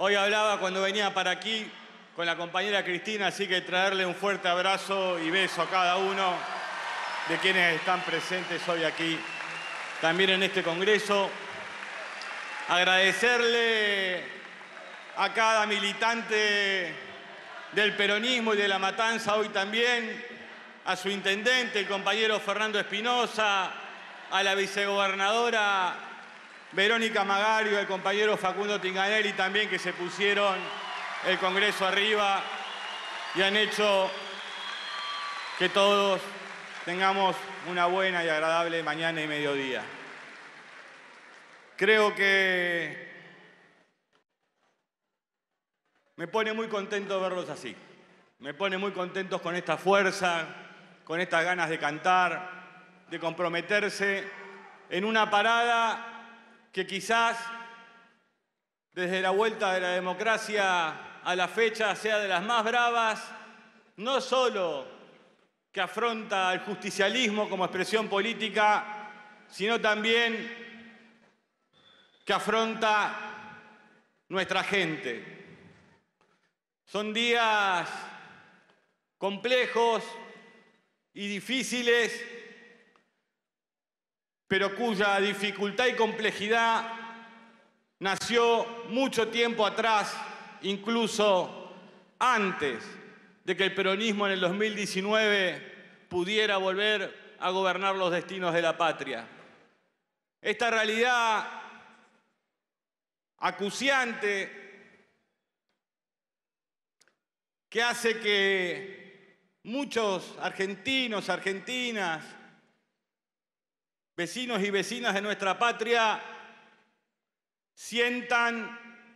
Hoy hablaba cuando venía para aquí con la compañera Cristina, así que traerle un fuerte abrazo y beso a cada uno de quienes están presentes hoy aquí, también en este Congreso. Agradecerle a cada militante del peronismo y de la matanza hoy también, a su intendente, el compañero Fernando Espinosa, a la vicegobernadora Verónica Magario, el compañero Facundo Tinganelli también, que se pusieron el Congreso arriba y han hecho que todos tengamos una buena y agradable mañana y mediodía. Creo que me pone muy contento verlos así. Me pone muy contentos con esta fuerza, con estas ganas de cantar, de comprometerse en una parada que quizás desde la vuelta de la democracia a la fecha sea de las más bravas, no solo que afronta el justicialismo como expresión política, sino también que afronta nuestra gente. Son días complejos y difíciles pero cuya dificultad y complejidad nació mucho tiempo atrás, incluso antes de que el peronismo en el 2019 pudiera volver a gobernar los destinos de la patria. Esta realidad acuciante que hace que muchos argentinos, argentinas, vecinos y vecinas de nuestra patria sientan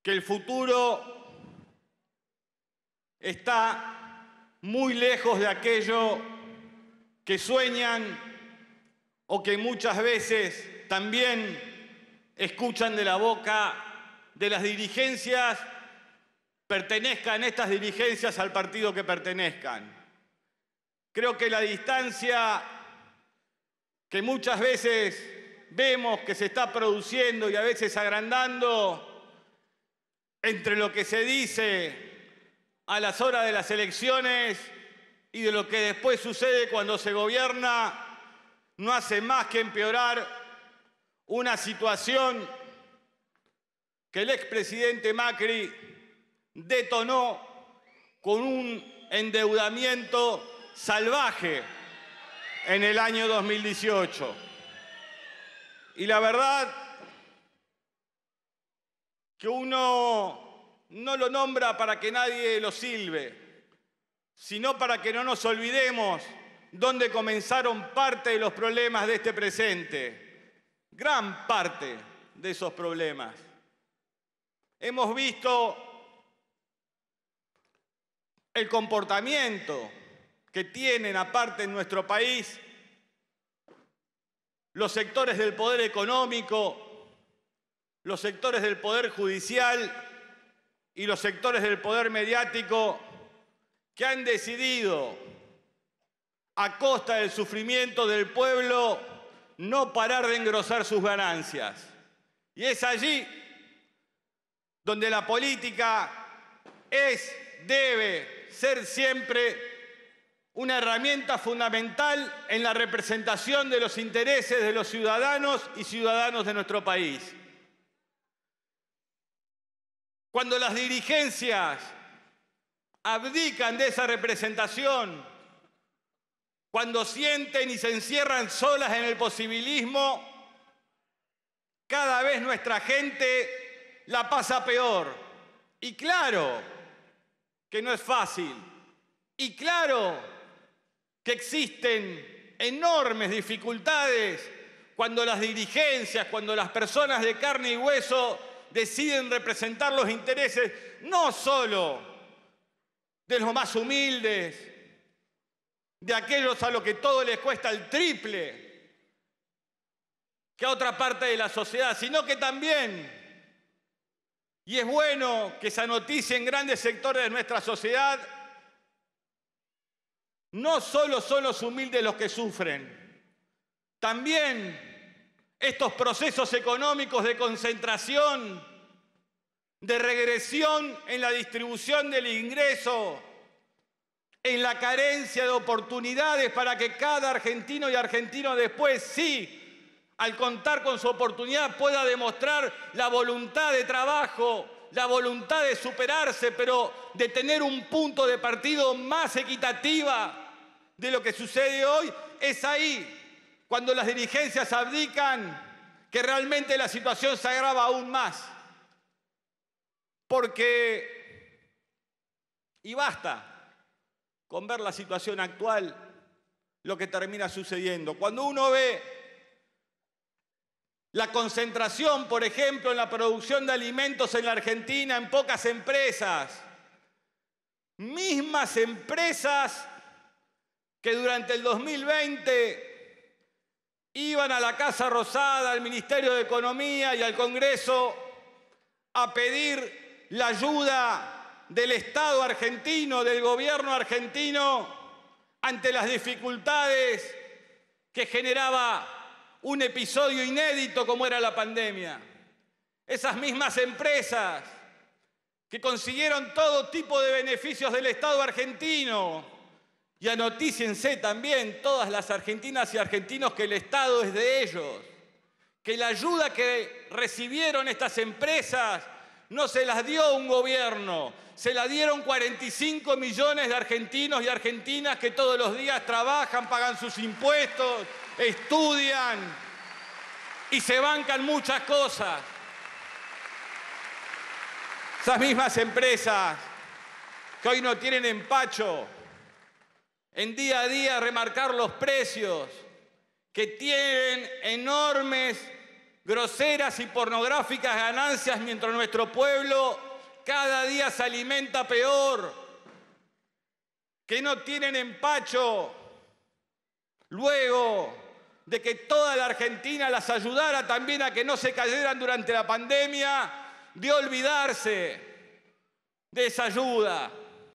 que el futuro está muy lejos de aquello que sueñan o que muchas veces también escuchan de la boca de las dirigencias, pertenezcan estas dirigencias al partido que pertenezcan. Creo que la distancia que muchas veces vemos que se está produciendo y a veces agrandando entre lo que se dice a las horas de las elecciones y de lo que después sucede cuando se gobierna, no hace más que empeorar una situación que el expresidente Macri detonó con un endeudamiento salvaje en el año 2018. Y la verdad que uno no lo nombra para que nadie lo silbe, sino para que no nos olvidemos dónde comenzaron parte de los problemas de este presente, gran parte de esos problemas. Hemos visto el comportamiento que tienen aparte en nuestro país los sectores del poder económico, los sectores del poder judicial y los sectores del poder mediático que han decidido, a costa del sufrimiento del pueblo, no parar de engrosar sus ganancias. Y es allí donde la política es, debe ser siempre una herramienta fundamental en la representación de los intereses de los ciudadanos y ciudadanos de nuestro país. Cuando las dirigencias abdican de esa representación, cuando sienten y se encierran solas en el posibilismo, cada vez nuestra gente la pasa peor. Y claro que no es fácil. Y claro que existen enormes dificultades cuando las dirigencias, cuando las personas de carne y hueso deciden representar los intereses no solo de los más humildes, de aquellos a los que todo les cuesta el triple que a otra parte de la sociedad, sino que también, y es bueno que se noticia en grandes sectores de nuestra sociedad, no solo son los humildes los que sufren, también estos procesos económicos de concentración, de regresión en la distribución del ingreso, en la carencia de oportunidades para que cada argentino y argentino después sí al contar con su oportunidad pueda demostrar la voluntad de trabajo, la voluntad de superarse, pero de tener un punto de partido más equitativa de lo que sucede hoy, es ahí, cuando las dirigencias abdican, que realmente la situación se agrava aún más. Porque, y basta con ver la situación actual, lo que termina sucediendo. Cuando uno ve la concentración, por ejemplo, en la producción de alimentos en la Argentina, en pocas empresas. Mismas empresas que durante el 2020 iban a la Casa Rosada, al Ministerio de Economía y al Congreso a pedir la ayuda del Estado argentino, del gobierno argentino, ante las dificultades que generaba un episodio inédito como era la pandemia. Esas mismas empresas que consiguieron todo tipo de beneficios del Estado argentino. Y anotícense también todas las argentinas y argentinos que el Estado es de ellos, que la ayuda que recibieron estas empresas no se las dio un gobierno, se la dieron 45 millones de argentinos y argentinas que todos los días trabajan, pagan sus impuestos estudian y se bancan muchas cosas. Esas mismas empresas que hoy no tienen empacho en día a día remarcar los precios, que tienen enormes, groseras y pornográficas ganancias mientras nuestro pueblo cada día se alimenta peor, que no tienen empacho. Luego, de que toda la Argentina las ayudara también a que no se cayeran durante la pandemia, de olvidarse de esa ayuda,